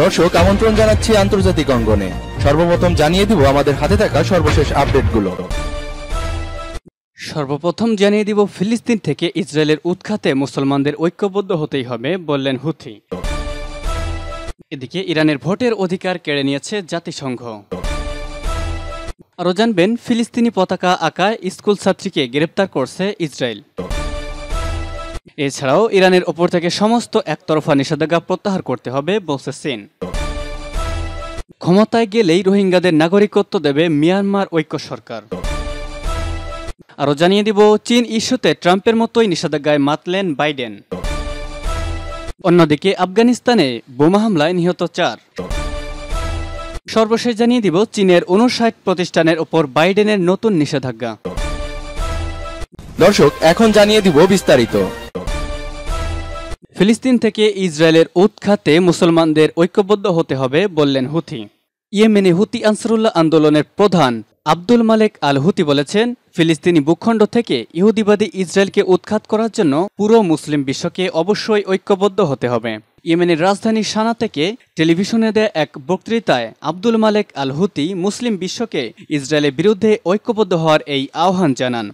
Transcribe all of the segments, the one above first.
দর্শক আমন্ত্রণ জানাচ্ছি আন্তর্জাতিক অঙ্গনে সর্বপ্রথম জানিয়ে দিব আমাদের হাতে থাকা সর্বশেষ আপডেটগুলো সর্বপ্রথম জানিয়ে দিব ফিলিস্তিন থেকে ইসরায়েলের উৎখাতে মুসলমানদের ঐক্যবদ্ধ হতেই হবে বললেন হুথি এদিকে ইরানের ভোটের অধিকার কেড়ে নিয়েছে জাতিসংঘ আরও জানবেন ফিলিস্তিনি পতাকা আঁকায় স্কুল ছাত্রীকে গ্রেপ্তার করছে ইসরায়েল এছাড়াও ইরানের ওপর থেকে সমস্ত একতরফা নিষেধাজ্ঞা প্রত্যাহার করতে হবে বলছে চীন ক্ষমতায় গেলেই রোহিঙ্গাদের নাগরিকত্ব দেবে মিয়ানমার ঐক্য সরকার আরও জানিয়ে দিব চীন ইস্যুতে ট্রাম্পের মতোই নিষেধাজ্ঞায় মাতলেন বাইডেন অন্যদিকে আফগানিস্তানে বোমা হামলায় নিহত চার সর্বশেষ জানিয়ে দিব চীনের অনুষাট প্রতিষ্ঠানের ওপর বাইডেনের নতুন নিষেধাজ্ঞা দর্শক এখন জানিয়ে দিব বিস্তারিত ফিলিস্তিন থেকে ইসরায়েলের উৎখাতে মুসলমানদের ঐক্যবদ্ধ হতে হবে বললেন হুথি ইয়েমেনে হুতি আনসারুল্লাহ আন্দোলনের প্রধান আব্দুল মালেক আল হুতি বলেছেন ফিলিস্তিনি ভূখণ্ড থেকে ইহুদিবাদী ইসরায়েলকে উৎখাত করার জন্য পুরো মুসলিম বিশ্বকে অবশ্যই ঐক্যবদ্ধ হতে হবে ইয়েমেনের রাজধানী সানা থেকে টেলিভিশনে দেয়া এক বক্তৃতায় আব্দুল মালেক আল হুতি মুসলিম বিশ্বকে ইসরায়েলের বিরুদ্ধে ঐক্যবদ্ধ হওয়ার এই আহ্বান জানান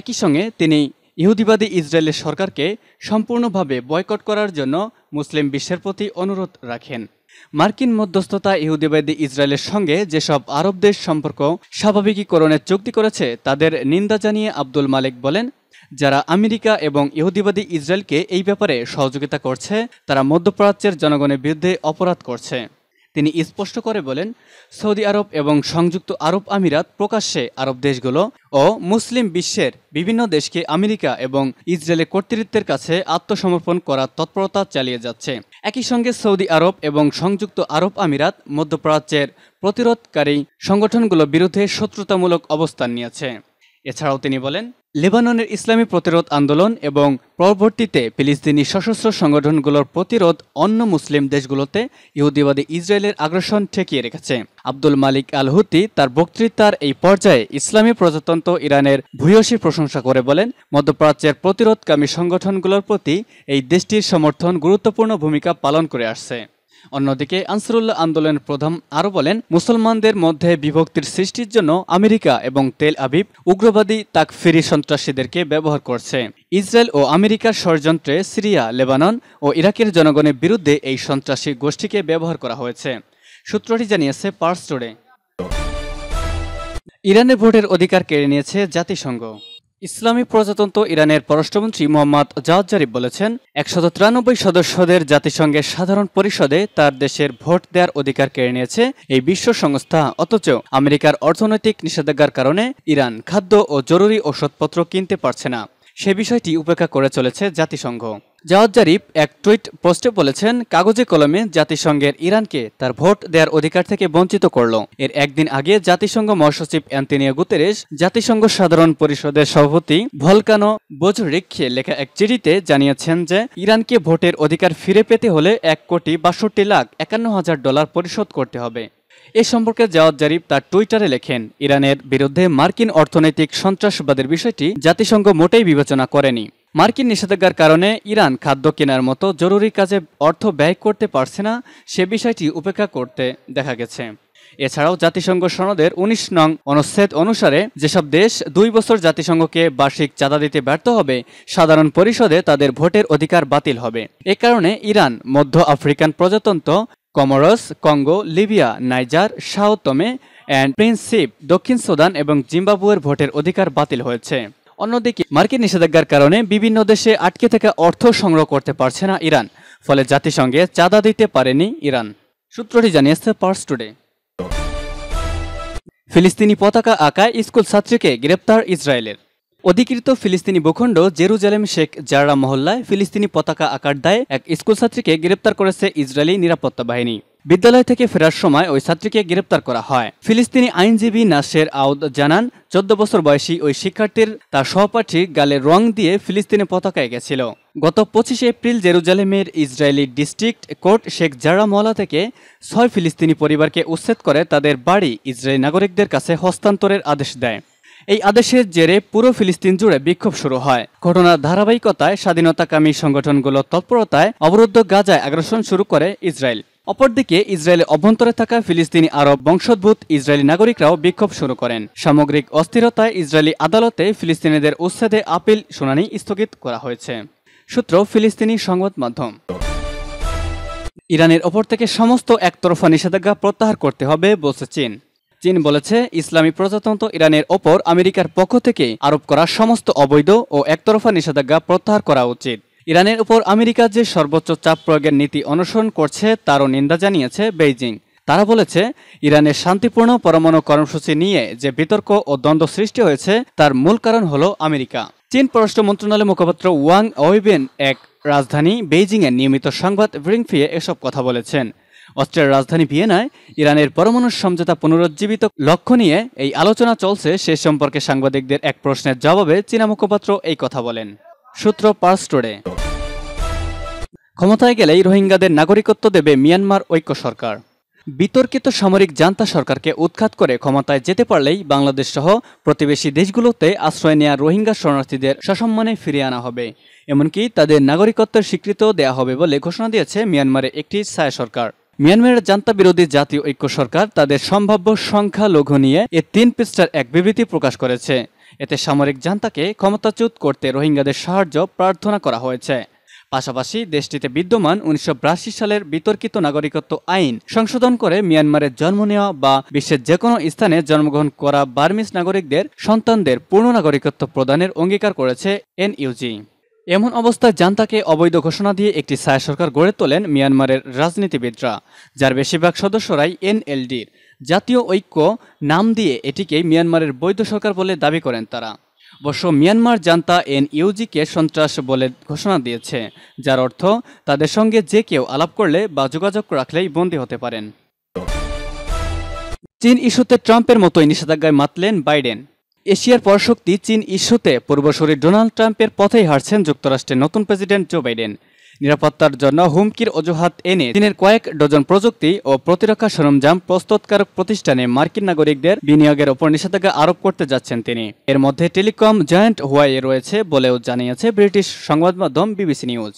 একই সঙ্গে তিনি ইহুদিবাদী ইসরায়েলের সরকারকে সম্পূর্ণভাবে বয়কট করার জন্য মুসলিম বিশ্বের প্রতি অনুরোধ রাখেন মার্কিন মধ্যস্থতা ইহুদিবাদী ইসরায়েলের সঙ্গে যেসব আরব দেশ সম্পর্ক স্বাভাবিকীকরণের চুক্তি করেছে তাদের নিন্দা জানিয়ে আব্দুল মালিক বলেন যারা আমেরিকা এবং ইহুদিবাদী ইসরায়েলকে এই ব্যাপারে সহযোগিতা করছে তারা মধ্যপ্রাচ্যের জনগণের বিরুদ্ধে অপরাধ করছে তিনি স্পষ্ট করে বলেন সৌদি আরব এবং সংযুক্ত আরব আমিরাত প্রকাশ্যে আরব দেশগুলো ও মুসলিম বিশ্বের বিভিন্ন দেশকে আমেরিকা এবং ইসরায়েলের কর্তৃত্বের কাছে আত্মসমর্পণ করার তৎপরতা চালিয়ে যাচ্ছে একই সঙ্গে সৌদি আরব এবং সংযুক্ত আরব আমিরাত মধ্যপ্রাচ্যের প্রতিরোধকারী সংগঠনগুলোর বিরুদ্ধে শত্রুতামূলক অবস্থান নিয়েছে এছাড়াও তিনি বলেন লেবাননের ইসলামী প্রতিরোধ আন্দোলন এবং পরবর্তীতে ফিলিস্তিনি সশস্ত্র সংগঠনগুলোর প্রতিরোধ অন্য মুসলিম দেশগুলোতে ইহুদিবাদী ইসরায়েলের আগ্রাসন ঠেকিয়ে রেখেছে আব্দুল মালিক আল হুতি তার বক্তৃতার এই পর্যায়ে ইসলামী প্রজাতন্ত্র ইরানের ভূয়সী প্রশংসা করে বলেন মধ্যপ্রাচ্যের প্রতিরোধকামী সংগঠনগুলোর প্রতি এই দেশটির সমর্থন গুরুত্বপূর্ণ ভূমিকা পালন করে আসছে অন্যদিকে আনসারুল্লাহ আন্দোলনের প্রধান আরও বলেন মুসলমানদের মধ্যে বিভক্তির সৃষ্টির জন্য আমেরিকা এবং তেল আবিব উগ্রবাদী তাক ফিরি সন্ত্রাসীদেরকে ব্যবহার করছে ইসরায়েল ও আমেরিকার ষড়যন্ত্রে সিরিয়া লেবানন ও ইরাকের জনগণের বিরুদ্ধে এই সন্ত্রাসী গোষ্ঠীকে ব্যবহার করা হয়েছে সূত্রটি জানিয়েছে পার্স টোডে ইরানের ভোটের অধিকার কেড়ে নিয়েছে জাতিসংঘ ইসলামী প্রজাতন্ত্র ইরানের পররাষ্ট্রমন্ত্রী মোহাম্মদ জাহাজ জারিফ বলেছেন একশত তিরানব্বই সদস্যদের জাতিসংঘের সাধারণ পরিষদে তার দেশের ভোট দেওয়ার অধিকার কেড়ে নিয়েছে এই বিশ্ব সংস্থা অথচ আমেরিকার অর্থনৈতিক নিষেধাজ্ঞার কারণে ইরান খাদ্য ও জরুরি ওষুধপত্র কিনতে পারছে না সে বিষয়টি উপেক্ষা করে চলেছে জাতিসংঘ জাওয়াদ জারিফ এক টুইট পোস্টে বলেছেন কাগজে কলমে জাতিসংঘের ইরানকে তার ভোট দেওয়ার অধিকার থেকে বঞ্চিত করল এর একদিন আগে জাতিসংঘ মহাসচিব অ্যান্টনিয়া গুতেরেস জাতিসংঘ সাধারণ পরিষদের সভাপতি ভলকানো বোজরিককে লেখা এক চিঠিতে জানিয়েছেন যে ইরানকে ভোটের অধিকার ফিরে পেতে হলে এক কোটি বাষট্টি লাখ একান্ন হাজার ডলার পরিশোধ করতে হবে এ সম্পর্কে জাওয়াদ জারিফ তার টুইটারে লেখেন ইরানের বিরুদ্ধে মার্কিন অর্থনৈতিক সন্ত্রাসবাদের বিষয়টি জাতিসংঘ মোটেই বিবেচনা করেনি মার্কিন নিষেধাজ্ঞার কারণে ইরান খাদ্য কেনার মতো জরুরি কাজে অর্থ ব্যয় করতে পারছে না সে বিষয়টি উপেক্ষা করতে দেখা গেছে এছাড়াও জাতিসংঘ সনদের উনিশ নং অনুচ্ছেদ অনুসারে যেসব দেশ দুই বছর জাতিসংঘকে বার্ষিক চাঁদা দিতে ব্যর্থ হবে সাধারণ পরিষদে তাদের ভোটের অধিকার বাতিল হবে এ কারণে ইরান মধ্য আফ্রিকান প্রজাতন্ত্র Comoros Congo Libya Niger Sao and Principe দক্ষিণ সুদান এবং জিম্বাবুয়ের ভোটের অধিকার বাতিল হয়েছে অন্যদিকে মার্কিন নিষেধাজ্ঞার কারণে বিভিন্ন দেশে আটকে থাকা অর্থ সংগ্রহ করতে পারছে না ইরান ফলে জাতিসংঘে চাঁদা দিতে পারেনি ইরান সূত্রটি জানিয়েছে পার্স টুডে ফিলিস্তিনি পতাকা আঁকায় স্কুল ছাত্রীকে গ্রেপ্তার ইসরায়েলের অধিকৃত ফিলিস্তিনি ভূখণ্ড জেরুজালেম শেখ জাররা মহল্লায় ফিলিস্তিনি পতাকা আঁকার দায়ে এক স্কুল ছাত্রীকে গ্রেপ্তার করেছে ইসরায়েলি নিরাপত্তা বাহিনী বিদ্যালয় থেকে ফেরার সময় ওই ছাত্রীকে গ্রেপ্তার করা হয় ফিলিস্তিনি আইনজীবী নাসের আউদ জানান চোদ্দ বছর বয়সী ওই শিক্ষার্থীর তার সহপাঠী গালে রং দিয়ে ফিলিস্তিনে পতাকা গেছিল গত পঁচিশে এপ্রিল জেরুজালেমের Israeli district court Sheikh Jarrah মহলা থেকে ছয় ফিলিস্তিনি পরিবারকে উচ্ছেদ করে তাদের বাড়ি ইসরায়েল নাগরিকদের কাছে হস্তান্তরের আদেশ দেয় এই আদেশের জেরে পুরো ফিলিস্তিন জুড়ে বিক্ষোভ শুরু হয় ঘটনার ধারাবাহিকতায় স্বাধীনতাকামী সংগঠনগুলোর তৎপরতায় অবরুদ্ধ গাজায় আগ্রাসন শুরু করে ইসরায়েল অপরদিকে ইসরায়েলের অভ্যন্তরে থাকা ফিলিস্তিনি আরব বংশোদ্ভূত ইসরায়েলি নাগরিকরাও বিক্ষোভ শুরু করেন সামগ্রিক অস্থিরতায় ইসরায়েলি আদালতে ফিলিস্তিনিদের উচ্ছেদে আপিল শুনানি স্থগিত করা হয়েছে সূত্র ফিলিস্তিনি সংবাদ মাধ্যম ইরানের ওপর থেকে সমস্ত একতরফা নিষেধাজ্ঞা প্রত্যাহার করতে হবে বলছে চীন চীন বলেছে ইসলামী প্রজাতন্ত্র ইরানের ওপর আমেরিকার পক্ষ থেকে আরোপ করা সমস্ত অবৈধ ও একতরফা নিষেধাজ্ঞা প্রত্যাহার করা উচিত ইরানের উপর আমেরিকা যে সর্বোচ্চ চাপ প্রয়োগের নীতি অনুসরণ করছে তারও নিন্দা জানিয়েছে বেইজিং তারা বলেছে ইরানের শান্তিপূর্ণ পরমাণু কর্মসূচি নিয়ে যে বিতর্ক ও দ্বন্দ্ব সৃষ্টি হয়েছে তার মূল কারণ হল আমেরিকা চীন পররাষ্ট্র মন্ত্রণালয়ের মুখপাত্র ওয়াং ওয়েবেন এক রাজধানী বেইজিংয়ে নিয়মিত সংবাদ ব্রিংফিয়ে এসব কথা বলেছেন অস্ট্রিয়ার রাজধানী ভিয়েনায় ইরানের পরমাণু সমঝোতা পুনরুজ্জীবিত লক্ষ্য নিয়ে এই আলোচনা চলছে সে সম্পর্কে সাংবাদিকদের এক প্রশ্নের জবাবে চীনা মুখপাত্র এই কথা বলেন সূত্র পাস টুডে ক্ষমতায় গেলেই রোহিঙ্গাদের নাগরিকত্ব দেবে মিয়ানমার ঐক্য সরকার বিতর্কিত সামরিক জান্তা সরকারকে উৎখাত করে ক্ষমতায় যেতে পারলেই বাংলাদেশ সহ প্রতিবেশী দেশগুলোতে আশ্রয় নেওয়া রোহিঙ্গা শরণার্থীদের সসম্মানে ফিরিয়ে আনা হবে এমনকি তাদের নাগরিকত্বের স্বীকৃতিও দেয়া হবে বলে ঘোষণা দিয়েছে মিয়ানমারের একটি ছায়া সরকার মিয়ানমারের জান্তা বিরোধী জাতীয় ঐক্য সরকার তাদের সম্ভাব্য সংখ্যালঘু নিয়ে এ তিন পৃষ্ঠার এক বিবৃতি প্রকাশ করেছে এতে সামরিক জান্তাকে ক্ষমতাচ্যুত করতে রোহিঙ্গাদের সাহায্য প্রার্থনা করা হয়েছে পাশাপাশি দেশটিতে বিদ্যমান উনিশশো সালের বিতর্কিত নাগরিকত্ব আইন সংশোধন করে মিয়ানমারে জন্ম নেওয়া বা বিশ্বের যে কোনো স্থানে জন্মগ্রহণ করা বার্মিস নাগরিকদের সন্তানদের পূর্ণ নাগরিকত্ব প্রদানের অঙ্গীকার করেছে এনইউজি এমন অবস্থায় জান্তাকে অবৈধ ঘোষণা দিয়ে একটি ছায়া সরকার গড়ে তোলেন মিয়ানমারের রাজনীতিবিদরা যার বেশিরভাগ সদস্যরাই এনএলডির জাতীয় ঐক্য নাম দিয়ে এটিকে মিয়ানমারের বৈধ সরকার বলে দাবি করেন তারা অবশ্য মিয়ানমার জান্তা এন ইউজিকে সন্ত্রাস বলে ঘোষণা দিয়েছে যার অর্থ তাদের সঙ্গে যে কেউ আলাপ করলে বা যোগাযোগ রাখলেই বন্দী হতে পারেন চীন ইস্যুতে ট্রাম্পের মতোই নিষেধাজ্ঞায় মাতলেন বাইডেন এশিয়ার পরশক্তি চীন ইস্যুতে পূর্বশরী ডোনাল্ড ট্রাম্পের পথেই হারছেন যুক্তরাষ্ট্রের নতুন প্রেসিডেন্ট জো বাইডেন নিরাপত্তার জন্য হুমকির অজুহাত এনে চীনের কয়েক ডজন প্রযুক্তি ও প্রতিরক্ষা সরঞ্জাম প্রস্তুতকারক প্রতিষ্ঠানে মার্কিন নাগরিকদের বিনিয়োগের ওপর নিষেধাজ্ঞা আরোপ করতে যাচ্ছেন তিনি এর মধ্যে টেলিকম জয়েন্ট হুয়াই রয়েছে বলেও জানিয়েছে ব্রিটিশ সংবাদ মাধ্যম বিবিসি নিউজ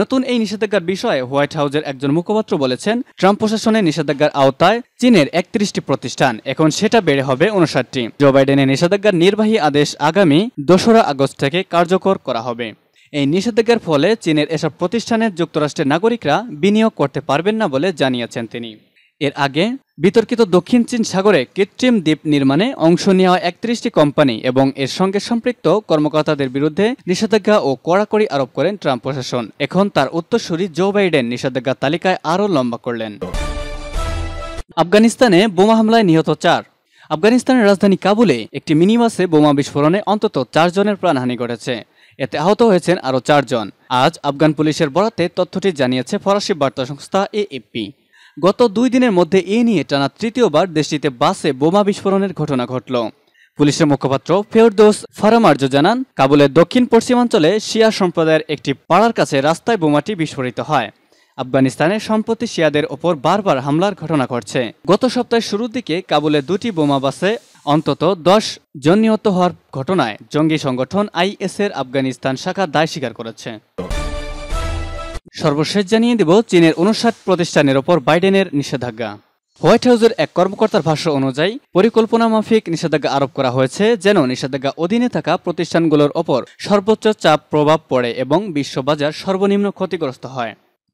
নতুন এই নিষেধাজ্ঞার বিষয়ে হোয়াইট হাউসের একজন মুখপাত্র বলেছেন ট্রাম্প প্রশাসনের নিষেধাজ্ঞার আওতায় চীনের একত্রিশটি প্রতিষ্ঠান এখন সেটা বেড়ে হবে উনষাটটি জো বাইডেনের নিষেধাজ্ঞার নির্বাহী আদেশ আগামী দোসরা আগস্ট থেকে কার্যকর করা হবে এই নিষেধাজ্ঞার ফলে চীনের এসব প্রতিষ্ঠানে যুক্তরাষ্ট্রের নাগরিকরা বিনিয়োগ করতে পারবেন না বলে জানিয়েছেন তিনি এর আগে বিতর্কিত দক্ষিণ চীন সাগরে কৃত্রিম দ্বীপ নির্মাণে অংশ নেওয়া একত্রিশটি কোম্পানি এবং এর সঙ্গে সম্পৃক্ত কর্মকর্তাদের বিরুদ্ধে নিষেধাজ্ঞা ও কড়াকড়ি আরোপ করেন ট্রাম্প প্রশাসন এখন তার উত্তরসূরি জো বাইডেন নিষেধাজ্ঞা তালিকায় আরও লম্বা করলেন আফগানিস্তানে বোমা হামলায় নিহত চার আফগানিস্তানের রাজধানী কাবুলে একটি মিনিবাসে বোমা বিস্ফোরণে অন্তত চারজনের প্রাণহানি ঘটেছে এতে আহত হয়েছেন আরও চারজন আজ আফগান পুলিশের বরাতে তথ্যটি জানিয়েছে ফরাসি বার্তা সংস্থা এএফপি গত দুই দিনের মধ্যে এ নিয়ে টানা তৃতীয়বার দেশটিতে বাসে বোমা বিস্ফোরণের ঘটনা ঘটল পুলিশের মুখপাত্র ফেরদোস ফারামার্জ জানান কাবুলের দক্ষিণ পশ্চিমাঞ্চলে শিয়া সম্প্রদায়ের একটি পাড়ার কাছে রাস্তায় বোমাটি বিস্ফোরিত হয় আফগানিস্তানে সম্প্রতি শিয়াদের ওপর বারবার হামলার ঘটনা ঘটছে গত সপ্তাহের শুরুর দিকে কাবুলে দুটি বোমা বাসে অন্তত দশ জন নিহত হওয়ার ঘটনায় জঙ্গি সংগঠন আইএসের আফগানিস্তান শাখা দায় স্বীকার করেছে সর্বশেষ জানিয়ে দেব চীনের অনুষাট প্রতিষ্ঠানের ওপর বাইডেনের নিষেধাজ্ঞা হোয়াইট হাউসের এক কর্মকর্তার ভাষ্য অনুযায়ী পরিকল্পনা মাফিক নিষেধাজ্ঞা আরোপ করা হয়েছে যেন নিষেধাজ্ঞা অধীনে থাকা প্রতিষ্ঠানগুলোর ওপর সর্বোচ্চ চাপ প্রভাব পড়ে এবং বিশ্ববাজার সর্বনিম্ন ক্ষতিগ্রস্ত হয়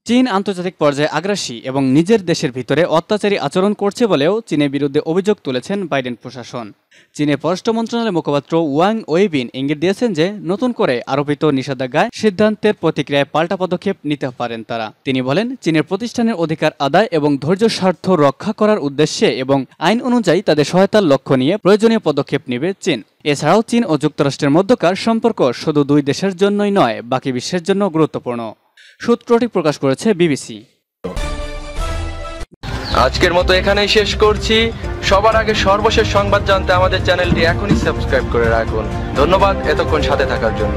চীন আন্তর্জাতিক পর্যায়ে আগ্রাসী এবং নিজের দেশের ভিতরে অত্যাচারী আচরণ করছে বলেও চীনের বিরুদ্ধে অভিযোগ তুলেছেন বাইডেন প্রশাসন চীনের পররাষ্ট্র মন্ত্রণালয়ের মুখপাত্র ওয়াং ওয়েবিন ইঙ্গিত দিয়েছেন যে নতুন করে আরোপিত নিষেধাজ্ঞায় সিদ্ধান্তের প্রতিক্রিয়ায় পাল্টা পদক্ষেপ নিতে পারেন তারা তিনি বলেন চীনের প্রতিষ্ঠানের অধিকার আদায় এবং ধৈর্য স্বার্থ রক্ষা করার উদ্দেশ্যে এবং আইন অনুযায়ী তাদের সহায়তার লক্ষ্য নিয়ে প্রয়োজনীয় পদক্ষেপ নেবে চীন এছাড়াও চীন ও যুক্তরাষ্ট্রের মধ্যকার সম্পর্ক শুধু দুই দেশের জন্যই নয় বাকি বিশ্বের জন্য গুরুত্বপূর্ণ সূত্রটি প্রকাশ করেছে বিবিসি আজকের মতো এখানেই শেষ করছি সবার আগে সর্বশেষ সংবাদ জানতে আমাদের চ্যানেলটি এখনই সাবস্ক্রাইব করে রাখুন ধন্যবাদ এতক্ষণ সাথে থাকার জন্য